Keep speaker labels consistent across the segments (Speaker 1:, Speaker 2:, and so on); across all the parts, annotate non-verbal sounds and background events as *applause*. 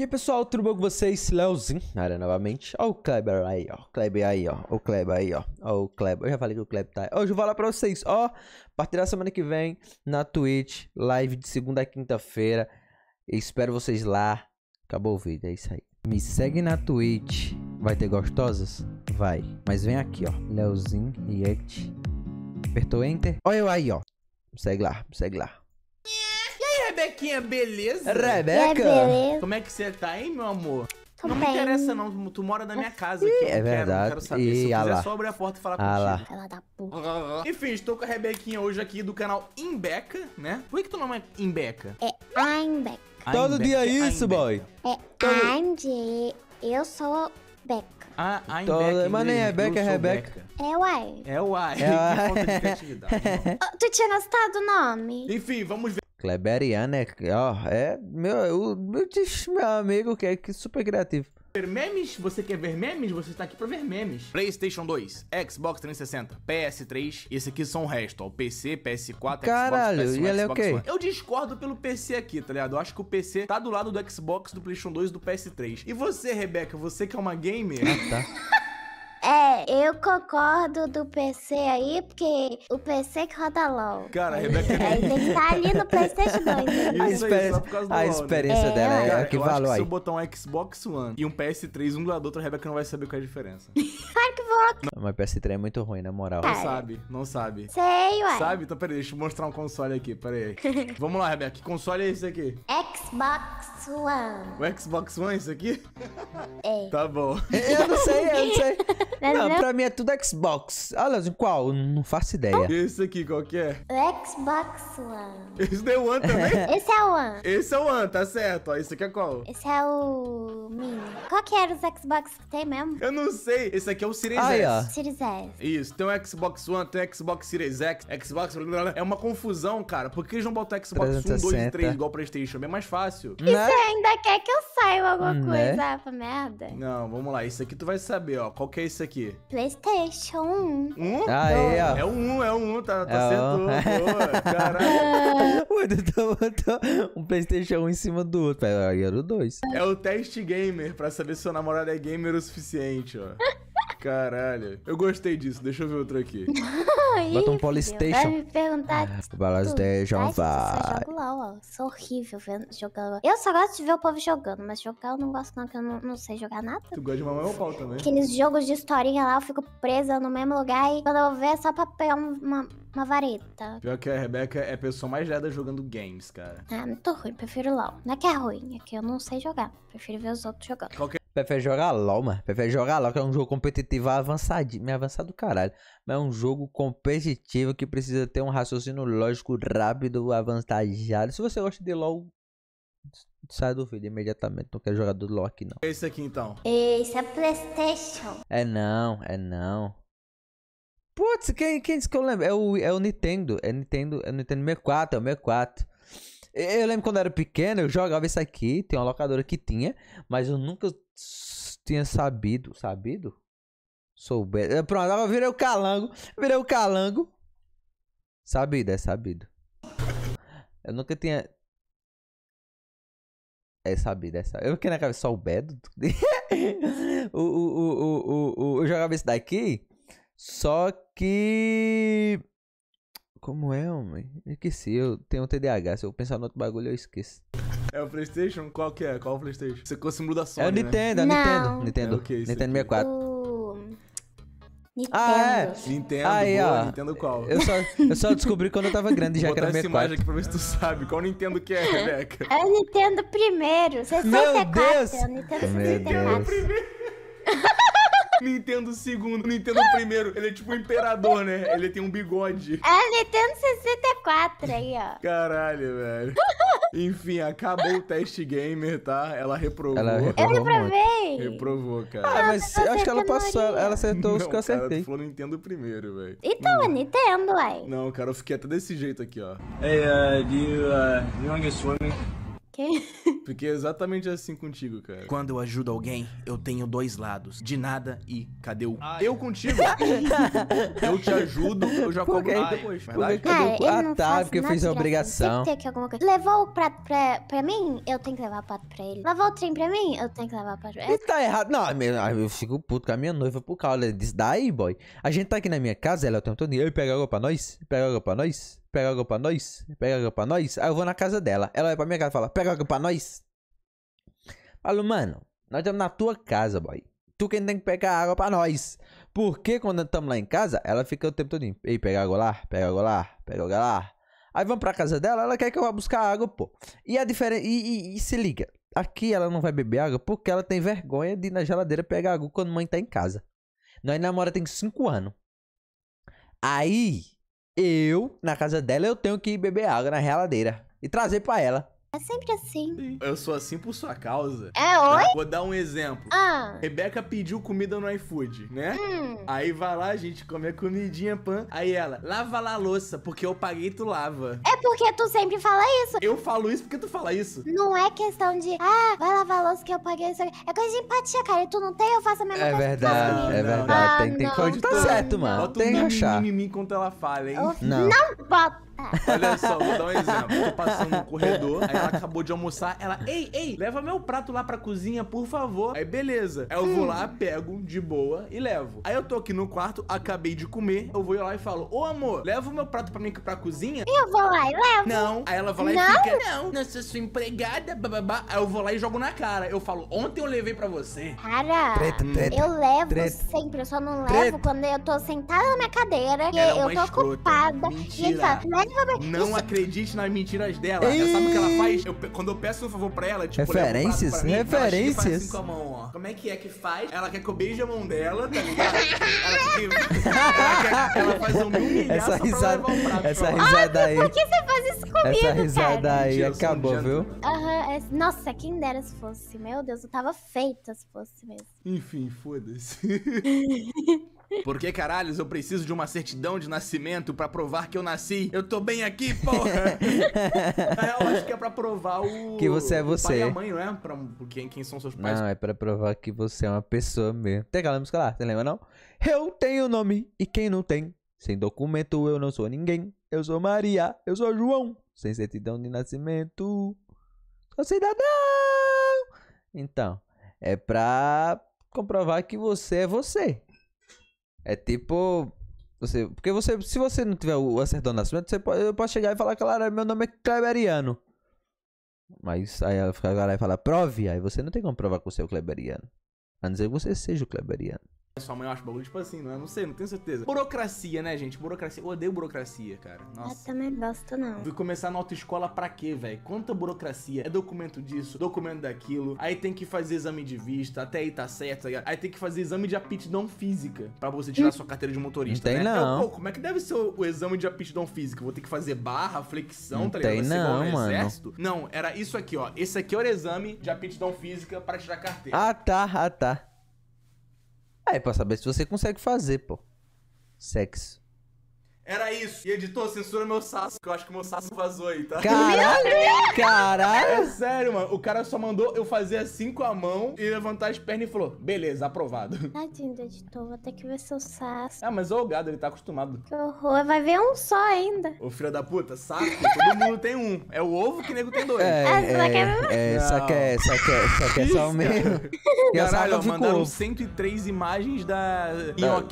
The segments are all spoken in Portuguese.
Speaker 1: E aí, pessoal, tudo bom com vocês? Leozinho, na área novamente. Ó o Kleber aí, ó. O Kleber aí, ó. O Kleber aí, ó. Ó o Kleber. Eu já falei que o Kleber tá aí. Hoje eu vou falar pra vocês, ó. A partir da semana que vem, na Twitch, live de segunda a quinta-feira. Espero vocês lá. Acabou o vídeo, é isso aí. Me segue na Twitch. Vai ter gostosas? Vai. Mas vem aqui, ó. Leozinho, React. Apertou Enter. Olha eu aí, ó. Me segue lá, me segue lá.
Speaker 2: Yeah. Rebequinha, beleza? Rebeca? É, beleza. Como é que você tá, hein, meu amor? Tô não bem. me interessa, não. Tu mora na minha casa. aqui. é verdade. Quero, quero saber. E, Se eu quiser, lá. só abrir a porta e falar com ela. Lá. da porra. Enfim, estou com a Rebequinha hoje aqui do canal Imbeca, né? Por que, que teu nome é Imbeca?
Speaker 3: É Imbeca.
Speaker 1: Todo dia é isso, boy.
Speaker 3: É I'm Eu sou Beca.
Speaker 2: Ah, I'm Toda... back. Mas nem é
Speaker 3: Beck, é Rebeca. É uai.
Speaker 1: É uai. É uai. que falta de
Speaker 3: criatividade. tu tinha gostado do nome? Enfim, vamos ver.
Speaker 1: Kleberian é, ó, é meu, o, meu, meu amigo que é que super criativo.
Speaker 2: Ver memes? Você quer ver
Speaker 1: memes? Você está aqui para ver
Speaker 2: memes. PlayStation 2, Xbox 360, PS3, esse aqui são o resto, ó. PC, PS4, Caralho, Xbox, PS1, e ele é o quê? Eu discordo pelo PC aqui, tá ligado? Eu acho que o PC tá do lado do Xbox, do PlayStation 2 e do PS3. E você, Rebeca, você que é uma gamer... Ah, tá. *laughs*
Speaker 3: É, eu concordo do PC aí, porque o PC que roda LOL. Cara, a Rebeca é. Aí tá ali no PlayStation 2. Né? A, né? experiência, é a experiência dela é,
Speaker 1: que valor aí. Se eu
Speaker 2: botar um Xbox One e um PS3 um do lado do outro, a Rebeca não vai saber qual é a diferença. Xbox.
Speaker 1: *laughs* que mas PS3 é muito ruim, na moral. Não sabe,
Speaker 2: não sabe.
Speaker 3: Sei, ué. Sabe?
Speaker 2: Então, peraí, deixa eu mostrar um console aqui, peraí. *laughs* Vamos lá, Rebeca, que console é esse aqui?
Speaker 3: Xbox One.
Speaker 1: O Xbox One é isso aqui? É. *laughs* Tá bom. Eu não sei, eu não sei. É, não, né? pra mim é tudo Xbox. Olha, qual? Não faço ideia. Esse aqui, qual que é?
Speaker 3: O Xbox One.
Speaker 1: Esse é o One também?
Speaker 3: *laughs* Esse é o One.
Speaker 1: Esse é o One, tá certo. Ó, esse aqui é qual?
Speaker 3: Esse é o Mini. Qual que era os Xbox que tem mesmo? Eu não
Speaker 2: sei. Esse aqui é o Series Ai,
Speaker 3: S. Ó. Series S.
Speaker 2: Isso, tem o Xbox One, tem o Xbox Series X, Xbox... É uma confusão, cara. Por que eles vão botar Xbox 360. 1, 2 e 3 igual o Playstation? É mais fácil. E né? você
Speaker 3: ainda quer que eu saiba alguma né? coisa pra merda?
Speaker 2: Não, vamos lá. Isso aqui tu vai saber, ó. Qual que é esse aqui? aqui?
Speaker 3: Playstation 1. Um? Ah, é, ó. É um, é um, tá, tá é acertou. Um. Boa, *laughs*
Speaker 1: caralho. botou, tá botou um Playstation 1 em cima do outro. era o 2.
Speaker 2: É o teste gamer pra saber se seu namorado é gamer o suficiente, ó. *laughs* Caralho. Eu gostei disso. Deixa eu ver outro aqui.
Speaker 3: *laughs* Bota um Polystation. Vai me perguntar. Balas ah, de vai. Eu jogo LOL, ó. Sou horrível vendo, jogando. Eu só gosto de ver o povo jogando, mas jogar eu não gosto não, que eu não, não sei jogar nada. Tu gosta
Speaker 2: de mamar meu pau também. Aqueles
Speaker 3: jogos de historinha lá, eu fico presa no mesmo lugar e quando eu ver é só pra pegar uma, uma vareta.
Speaker 2: Pior que a Rebeca
Speaker 1: é a pessoa mais leda jogando games, cara.
Speaker 3: Ah, muito ruim. Prefiro LOL. Não é que é ruim, é que eu não sei jogar. Prefiro ver os outros jogando. Qualquer é
Speaker 1: Prefere jogar LOL, mano. Prefere jogar LOL, que é um jogo competitivo avançado, Me avançado do caralho. Mas é um jogo competitivo que precisa ter um raciocínio lógico rápido, avantajado. Se você gosta de LOL, sai do vídeo imediatamente. Não quer jogar do LOL aqui, não. É
Speaker 2: esse aqui, então.
Speaker 3: Esse é Playstation.
Speaker 1: É não, é não. Putz, quem, quem disse que eu lembro? É o, é o Nintendo. É Nintendo, é o Nintendo 64, é o 64. Eu lembro quando eu era pequeno, eu jogava isso aqui, tem uma locadora que tinha, mas eu nunca tinha sabido, sabido? Souber. Eh, pronto, agora virei o calango, virei o calango. Sabido, é sabido. Eu nunca tinha... É sabido, é sabido. Eu fiquei na cabeça, soubedo? *laughs* o, o, o, o, o, o, eu jogava isso daqui, só que como é, homem? Esqueci, eu tenho um TDAH. Se eu pensar no outro bagulho, eu esqueço.
Speaker 2: É o PlayStation? Qual que é? Qual o PlayStation?
Speaker 1: Você consumiu da Sony? É o né? Nintendo, né? é o Nintendo. Não. Nintendo. É, okay, Nintendo
Speaker 3: 64. Nintendo. Ah, é?
Speaker 1: Nintendo, Aí, boa, ó, Nintendo qual? Eu só, eu só descobri quando eu tava grande, já Vou
Speaker 2: que era 64. Vou essa imagem aqui pra ver se tu sabe. Qual Nintendo que é, *laughs* Rebeca? É
Speaker 3: o Nintendo primeiro. 64. É Meu Deus! É o Nintendo 64. Meu Deus. Nintendo primeiro. Nintendo segundo,
Speaker 2: Nintendo primeiro. Ele é tipo o imperador, né? Ele tem um bigode.
Speaker 3: É, Nintendo 64 aí, ó.
Speaker 2: Caralho, velho. Enfim, acabou o teste gamer, tá? Ela reprovou. Ela reprovou eu reprovei. Reprovou, cara. Ah, ah mas eu acho que ela passou. Ela acertou não, os que eu acertei. Cara, tu falou Nintendo primeiro, velho.
Speaker 3: Então, é hum. é Nintendo, uai.
Speaker 2: Não, cara, eu fiquei até desse jeito aqui, ó. Hey, uh, do you, uh, do you wanna go swimming? Que? Fiquei exatamente assim contigo, cara. Quando eu ajudo alguém, eu tenho dois lados. De nada e cadê o. Ai, eu contigo! *laughs* eu
Speaker 1: te ajudo, eu já cobro Ai, depois. cara, ah, não tá, porque fiz a obrigação. que ter
Speaker 3: alguma coisa. Levou o prato pra, pra mim, eu tenho que levar o prato pra ele. Levou o trem pra mim, eu tenho que levar o prato pra ele. E
Speaker 1: tá errado. Não, eu fico puto com a minha noiva por causa disso daí, boy. A gente tá aqui na minha casa, ela tem um todo dinheiro, pega água pra nós, pega água pra nós. Pega água pra nós? Pega água pra nós? Aí eu vou na casa dela. Ela vai pra minha casa e fala: Pega água pra nós? Falo, mano, nós estamos na tua casa, boy. Tu quem tem que pegar água pra nós. Porque quando estamos lá em casa, ela fica o tempo todo. Ei, pega água lá, pega água lá, pega água lá. Aí vamos pra casa dela, ela quer que eu vá buscar água, pô. E a diferença. E, e, e, se liga, aqui ela não vai beber água porque ela tem vergonha de ir na geladeira pegar água quando mãe tá em casa. Nós namora tem 5 anos. Aí, eu, na casa dela, eu tenho que beber água na geladeira e trazer para ela.
Speaker 3: É sempre assim. Sim.
Speaker 1: Eu sou assim por sua causa.
Speaker 2: É, oi? Vou dar um exemplo. Ah. Rebeca pediu comida no iFood, né? Hum. Aí vai lá, a gente come a comidinha, pan. Aí ela, lava lá a louça, porque eu paguei tu lava.
Speaker 3: É porque tu sempre fala isso. Eu falo isso porque tu fala isso. Não é questão de, ah, vai lavar a louça que eu paguei isso. É coisa de empatia, cara. E tu não tem, eu faço a mesma é coisa. Verdade, é verdade, é ah, verdade. tem, ah, tem não, coisa de tá
Speaker 1: certo, mano. Bota tem que achar.
Speaker 2: mimimi quando ela
Speaker 3: fala, hein? Eu... Não. não bota.
Speaker 2: Olha só, vou dar um exemplo. Tô passando no corredor, aí *laughs* é. ela acabou de almoçar, ela, ei, ei, leva meu prato lá pra cozinha, por favor. Aí beleza. Aí eu vou lá, hum. pego de boa e levo. Aí eu tô aqui no quarto, acabei de comer, eu vou lá e falo, ô amor, leva o meu prato pra mim pra cozinha. Eu vou lá e levo. Não. Aí ela vai lá não? e fica, não, não sou sua empregada, bababá. Aí eu vou lá e jogo na cara. Eu falo, ontem eu levei pra você. Cara, treta, treta, eu levo treta.
Speaker 3: sempre, eu só não levo quando eu tô sentada na cadeira e é eu tô escrota. ocupada. Mentira. E ele fala, não
Speaker 2: acredite nas mentiras dela. Ela sabe o que ela faz? Eu, quando eu peço um favor pra ela, tipo, referências, pra mim, assim referências. Ela assim com a mão, ó. Como é que é que faz? Ela quer que eu beije a mão dela, tá ligado? ela,
Speaker 3: que, ela,
Speaker 1: quer, ela faz um humilhar *laughs* essa risada, prato, essa ah, risada aí. Por que
Speaker 3: você faz isso comigo, Essa risada
Speaker 1: aí Mentira, acabou, um viu?
Speaker 3: Aham, uhum, nossa, quem dera se fosse. Meu Deus, eu tava feita se fosse mesmo.
Speaker 2: Enfim, foda-se. *laughs* Por que caralhos eu preciso de uma certidão de nascimento para provar que eu nasci? Eu tô bem aqui, porra! *laughs* É, eu acho que é pra provar o. Que você é você. O pai e a mãe, né? Pra quem, quem são seus pais. Não,
Speaker 1: é pra provar que você é uma pessoa mesmo. Tem aquela música lá, você lembra não? Eu tenho nome e quem não tem? Sem documento eu não sou ninguém. Eu sou Maria, eu sou João. Sem certidão de nascimento. Sou cidadão! Então, é pra comprovar que você é você. É tipo. Você, porque você, se você não tiver o acertão nascimento, você pode, eu posso chegar e falar, claro, meu nome é Kleberiano. Mas aí ela fica agora e fala, prove. Aí você não tem como provar que você é o Kleberiano. A não ser que você seja o Kleberiano.
Speaker 2: Sua mãe, eu acho bagulho, tipo assim, não, é? não sei, não tenho certeza. Burocracia, né, gente? Burocracia. Eu odeio burocracia, cara. Ah, Nossa.
Speaker 3: Eu também gosto, não. Vou
Speaker 2: começar na autoescola pra quê, velho? Quanta burocracia. É documento disso, documento daquilo. Aí tem que fazer exame de vista, até aí tá certo. Tá aí tem que fazer exame de aptidão física pra você tirar sua carteira de motorista. Não tem, né? Então, não. Eu, pô, como é que deve ser o, o, exame de aptidão física? Vou ter que fazer barra, flexão, não tá ligado? Tem, não, mano. Exército? Não, era isso aqui, ó. Esse aqui era é o exame de aptidão física pra tirar carteira. Ah,
Speaker 1: tá, ah, tá é pra saber se você consegue fazer, pô. Sexo.
Speaker 2: Era isso. E editor, censura meu saço, que eu acho que meu saço vazou aí, tá? Caralho! Caralho! É sério, mano. O cara só mandou eu fazer assim com a mão e levantar as pernas e falou: beleza, aprovado.
Speaker 3: Tadinho editor, vou ter que ver seu
Speaker 2: saço. Ah, mas ó, o gado, ele tá acostumado. Que
Speaker 3: horror, vai ver um só ainda.
Speaker 2: Ô, filho da puta, saco, todo mundo tem um. É o ovo que nego tem dois. É, ah, é, é, só que é, é
Speaker 1: só que é, só que é, só que é só o mesmo. *laughs* E Caralho, ó, mandaram
Speaker 2: 103 imagens da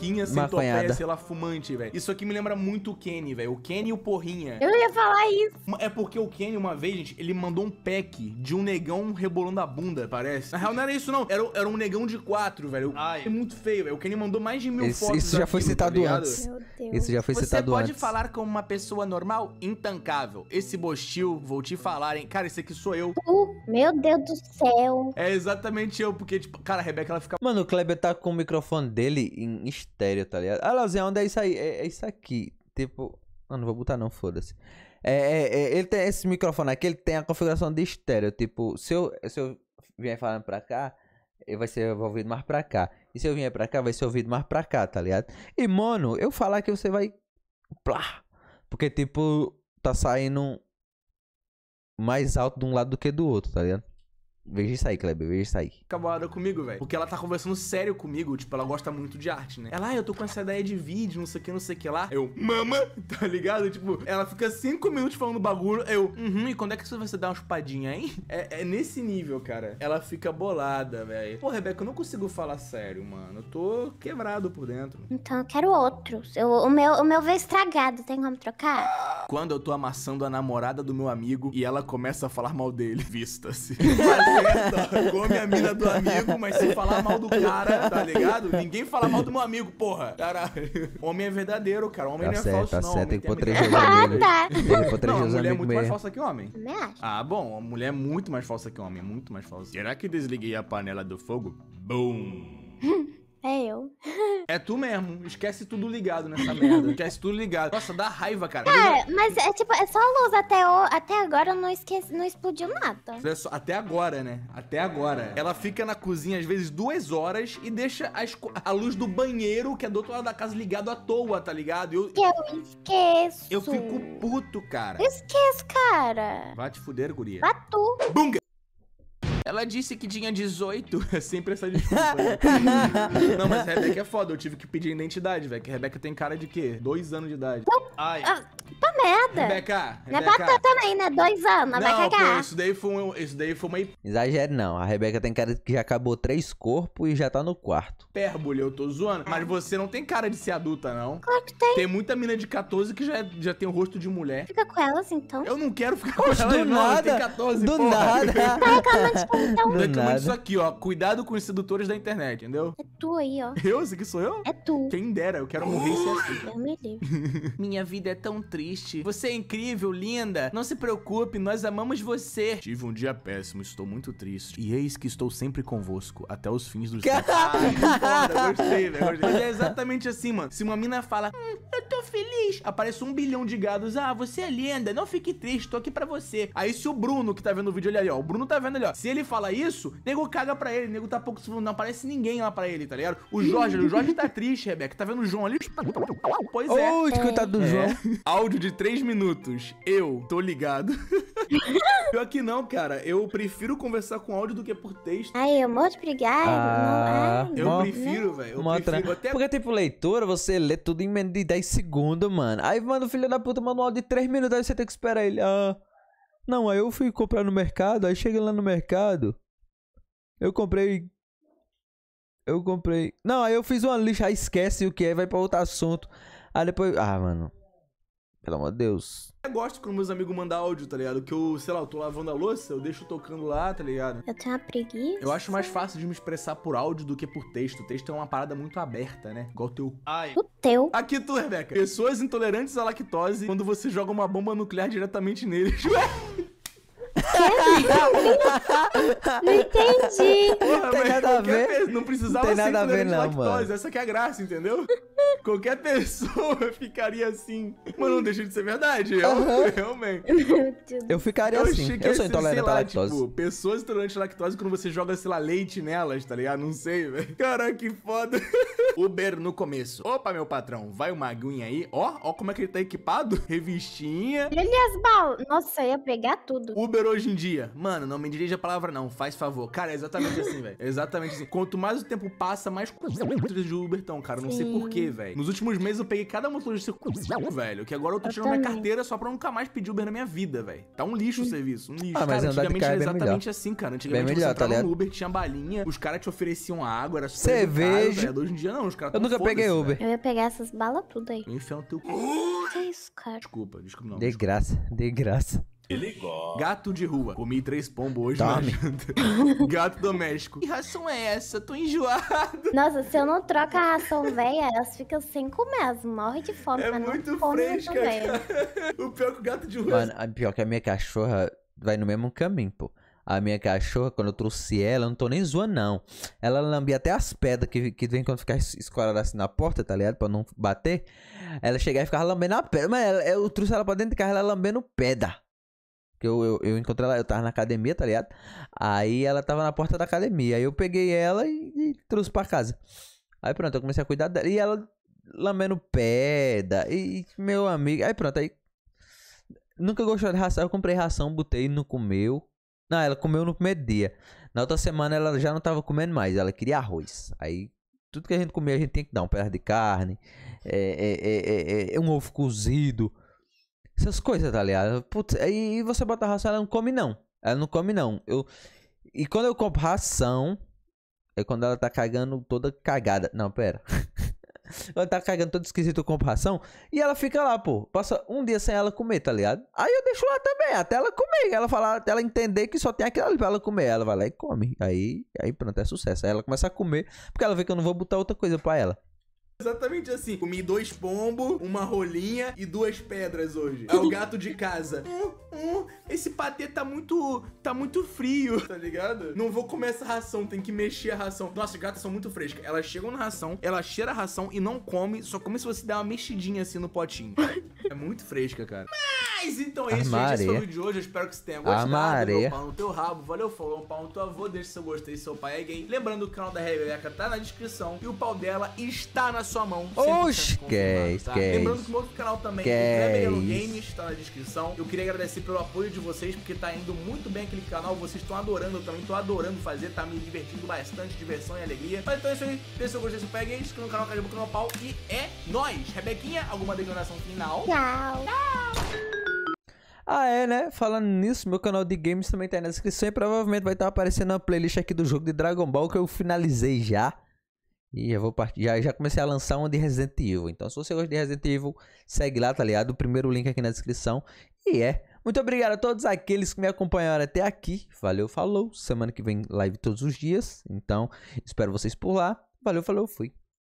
Speaker 2: sem centopeia, sei lá, fumante, velho. Isso aqui me lembra muito muito o Kenny, velho. O Kenny e o Porrinha. Eu ia falar isso. É porque o Kenny, uma vez, gente, ele mandou um pack de um negão rebolando a bunda, parece. Na real, não era isso, não. Era, era um negão de quatro, velho. Ai. É muito feio, velho. O Kenny mandou mais de mil Esse, fotos. Isso já
Speaker 3: foi tá citado tá antes. Meu Deus. Isso já foi Você citado antes. Você pode
Speaker 2: falar como uma pessoa normal? Intancável. Esse bostil, vou te falar, hein. Cara, esse aqui sou eu.
Speaker 3: Uh, meu Deus do céu.
Speaker 2: É
Speaker 1: exatamente eu, porque, tipo, cara, a Rebeca, ela fica... Mano, o Kleber tá com o microfone dele em estéreo, tá ligado? Ah, Leozinha, onde é isso aí? É, é isso aqui tipo. Não, não vou botar não, foda-se. É, é, é, ele tem esse microfone aqui, ele tem a configuração de estéreo. Tipo, se eu, se eu vier falando pra cá, ele vai ser ouvido mais pra cá. E se eu vier pra cá, vai ser ouvido mais pra cá, tá ligado? E mono, eu falar que você vai. Plá! Porque, tipo, tá saindo mais alto de um lado do que do outro, tá ligado? Veja isso aí, Kleber, veja isso aí.
Speaker 2: Acabada comigo, velho. Porque ela tá conversando sério comigo, tipo, ela gosta muito de arte, né? Ela, ah, eu tô com essa ideia de vídeo, não sei o que, não sei o que lá. Eu, mama, *laughs* tá ligado? Tipo, ela fica cinco minutos falando bagulho, eu, uhum, e quando é que você vai dar uma chupadinha, hein? *laughs* É, é nesse nível, cara. Ela fica bolada, velho. Pô, Rebeca, eu não consigo falar sério, mano. Eu tô quebrado por dentro.
Speaker 3: Então eu quero outros. Eu, o, meu, o meu veio estragado, tem como trocar?
Speaker 2: Quando eu tô amassando a namorada do meu amigo e ela começa a falar mal dele, *laughs* vista-se. Senta, come a mina do amigo, mas se falar mal do cara, tá ligado? Ninguém fala mal do meu amigo, porra. Caralho. Homem é verdadeiro, cara. Homem tá não é certo, falso, tá não. Certo, tem que proteger os amigos. Tá. Tem que proteger os a Mulher é muito mais falsa que homem. Ah, bom, a mulher é muito mais falsa que homem. É Muito mais falsa. Será que desliguei a panela do fogo? Boom. *laughs* É tu mesmo. Esquece tudo ligado nessa merda. Esquece tudo ligado. Nossa, dá raiva, cara. Cara, é,
Speaker 3: mas é tipo, é só a luz. Até, o, até agora não, esqueci, não explodiu nada.
Speaker 2: É só, até agora, né? Até agora. Ela fica na cozinha, às vezes, duas horas e deixa as, a luz do banheiro, que é do outro lado da casa, ligado à toa, tá ligado? Eu,
Speaker 3: eu esqueço.
Speaker 2: Eu fico puto, cara. Eu
Speaker 3: esqueço, cara.
Speaker 2: Vai te fuder, guria. Vá
Speaker 3: tu. Bunga!
Speaker 2: Ela disse que tinha 18. *laughs* É sempre essa desculpa. Né? *laughs* não, mas a Rebeca é foda. Eu tive que pedir identidade, velho. Que a Rebeca tem cara de quê? Dois anos de idade. Ai. Ah,
Speaker 3: tá merda nada. Rebeca, é Rebeca. Minha batata também, né? Dois anos, vai né, cagar. isso
Speaker 1: daí foi, um, isso daí foi uma... hip- Exagero não. A Rebeca tem cara que já acabou três corpos e já tá no quarto.
Speaker 2: hipérbole, eu tô zoando. Mas você não tem cara de ser adulta, não. Claro que tem. Tem muita mina de 14 que já, já tem o rosto de mulher.
Speaker 3: Fica com elas, então. Eu não quero ficar com Poxa, ela, do não. nada, tenho 14, do porra.
Speaker 2: Tá reclamando de então. Do disso aqui, ó. Cuidado com os sedutores da internet, entendeu? É tu aí, ó. Eu? Esse aqui sou eu? É tu. Quem dera, eu quero morrer sem
Speaker 3: assim. Eu me
Speaker 2: *laughs* Minha vida é tão triste. Você você é incrível, linda. Não se preocupe, nós amamos você. Tive um dia péssimo, estou muito triste. E eis que estou sempre convosco, até os fins dos *laughs* tempos. Ah, ah, gostei, né, Gostei. é exatamente assim, mano. Se uma mina fala, hum, eu tô feliz, aparece um bilhão de gados. Ah, você é linda, não fique triste, tô aqui pra você. Aí se o Bruno que tá vendo o vídeo, ali, ó. O Bruno tá vendo ali, ó. Se ele fala isso, nego caga pra ele, nego tá pouco. Não aparece ninguém lá pra ele, tá ligado? O Jorge, o Jorge tá triste, Rebeca. Tá vendo o João ali? Pois é. Ô, oh, coitado do é. João. Áudio de 3 minutos. Eu tô ligado.
Speaker 3: *laughs*
Speaker 2: Pior que não, cara. Eu prefiro conversar com áudio do que por texto.
Speaker 3: Ai, eu muito obrigado. Ah, eu
Speaker 2: prefiro,
Speaker 1: velho. Eu né? prefiro. Até... Porque, tipo, leitura, você lê tudo em menos de 10 segundos, mano. Aí, mano, o filho da puta manda um áudio de 3 minutos, aí você tem que esperar ele. Ah, não, aí eu fui comprar no mercado, aí chega lá no mercado. Eu comprei. Eu comprei. Não, aí eu fiz uma lixa aí esquece o que é, vai pra outro assunto. Aí depois. Ah, mano. Pelo amor de Deus.
Speaker 2: Eu gosto quando meus amigos mandam áudio, tá ligado? Que eu, sei lá, eu tô lavando a louça, eu deixo tocando lá, tá ligado? Eu
Speaker 3: tenho uma preguiça. Eu
Speaker 2: acho mais fácil de me expressar por áudio do que por texto. O texto é uma parada muito aberta, né? Igual o teu. Ai. O teu. Aqui tu, Rebeca. Pessoas intolerantes à lactose quando você joga uma bomba nuclear diretamente neles. *laughs* Ué?
Speaker 1: não entendi.
Speaker 2: Porra, não tem nada a ver. não precisava não tem nada ser a ver, não, lactose. Mano. Essa que é a graça, entendeu? qualquer pessoa *laughs* ficaria assim. Mas não deixa de ser verdade. Eu, uhum. *laughs* Realmente.
Speaker 3: *laughs* Eu ficaria eu assim. Eu sou intolerante à lactose.
Speaker 2: Tipo, pessoas intolerantes à lactose quando você joga, sei lá, leite nelas, tá ligado? Não sei, velho. Caraca, que foda. Uber no começo. Opa, meu patrão, vai uma aguinha aí. Ó, ó como é que ele tá equipado. Revistinha. as Bal.
Speaker 3: Nossa, eu ia pegar tudo. Uber
Speaker 2: hoje em dia. Mano, não me dirija a palavra não, faz favor. Cara, é exatamente assim, velho. É exatamente assim. Quanto mais o tempo passa, mais coisas de Uber tão, cara. Não sei porquê, velho velho. Nos últimos meses eu peguei cada motorista velho, que agora eu tô tirando minha carteira só pra nunca mais pedir Uber na minha vida, velho. Tá um lixo o serviço, um lixo. Ah, mas cara, antigamente era é, é exatamente assim, cara. Antigamente bem você tá entrava tá no Uber, tinha balinha, os caras te ofereciam água, era super Cerveja. Caro, Hoje em dia não, os caras Eu nunca peguei Uber. Véio. Eu
Speaker 3: ia pegar essas balas tudo aí. Enfiar no teu... Que isso, cara?
Speaker 2: Desculpa, desculpa não.
Speaker 1: De desculpa. graça, de graça.
Speaker 2: Ele gosta. Gato de rua. Comi três pombos hoje tá, na janta. *laughs* Gato doméstico.
Speaker 3: Que ração é essa? Tô enjoado. Nossa, se eu não troco a ração velha, elas ficam sem comer. Elas morrem de fome. É muito fresca, *laughs* O pior é que o gato de
Speaker 1: rua... Mano, é pior que a minha cachorra vai no mesmo caminho, pô. A minha cachorra, quando eu trouxe ela, eu não tô nem zoando, não. Ela lambia até as pedras que, que vem quando ficar escorada assim na porta, tá ligado? Pra não bater. Ela chegava e ficava lambendo a pedra. Mas ela, eu trouxe ela pra dentro de casa, ela lambendo pedra. Que eu, eu, eu, encontrei ela, eu tava na academia, tá ligado? Aí ela tava na porta da academia. Aí eu peguei ela e, e trouxe pra casa. Aí pronto, eu comecei a cuidar dela. E ela lamendo pé, da, e, meu amigo. Aí pronto, aí. Nunca gostou de ração. Eu comprei ração, botei, não comeu. Não, ela comeu no primeiro dia. Na outra semana ela já não tava comendo mais, ela queria arroz. Aí tudo que a gente comia a gente tinha que dar um pedaço de carne, é, é, é, um ovo cozido. Essas coisas, tá ligado? Putz, aí você bota ração, ela não come não. Ela não come não. Eu, e quando eu compro ração, é quando ela tá cagando toda cagada. Não, pera. *laughs* ela tá cagando todo esquisito com ração. E ela fica lá, pô. Passa um dia sem ela comer, tá ligado? Aí eu deixo lá também, até ela comer. Ela falar, até ela entender que só tem aquilo ali pra ela comer. Ela vai lá e come. Aí, aí pronto, é sucesso. Aí ela começa a comer, porque ela vê que eu não vou botar outra coisa pra ela.
Speaker 2: Exatamente assim. Comi dois pombos, uma rolinha e duas pedras hoje. É o gato de casa. Hum, hum, esse patê tá muito. tá muito frio, *laughs* tá ligado? Não vou comer essa ração, tem que mexer a ração. Nossa, as gatas são muito frescas. Elas chegam na ração, ela cheira a ração e não come, só come se você der uma mexidinha assim no potinho. é muito fresca, cara. Mas então é isso, Amare. gente. Esse foi o vídeo de hoje. Eu espero que você tenha gostado. Amare. Meu pau no teu rabo. Valeu, falou, um pau no teu avô. Deixa seu gostei, seu pai é gay. Lembrando, o canal da Rebeca tá na descrição e o pau dela está na sua mão. Oxe, que tá? esquece. Lembrando que o outro canal também, que o Games, tá na descrição. Eu queria agradecer pelo apoio de vocês, porque tá indo muito bem aquele canal. Vocês estão adorando, eu também tô adorando fazer, tá me divertindo bastante, diversão e alegria. Mas então é isso aí. Deixa seu gostei, se pega aí, inscreva no canal, Caribu no pau. E é nóis! Rebequinha, alguma declaração final? Tchau!
Speaker 1: Tchau! Ah, é, né? Falando nisso, meu canal de games também tá aí na descrição e provavelmente vai estar tá aparecendo a playlist aqui do jogo de Dragon Ball que eu finalizei já. E já vou partir. Já, já comecei a lançar uma de Resident Evil. Então, se você gosta de Resident Evil, segue lá, tá ligado? O primeiro link aqui na descrição. E é. Muito obrigado a todos aqueles que me acompanharam até aqui. Valeu, falou. Semana que vem live todos os dias. Então, espero vocês por lá. Valeu, falou, fui.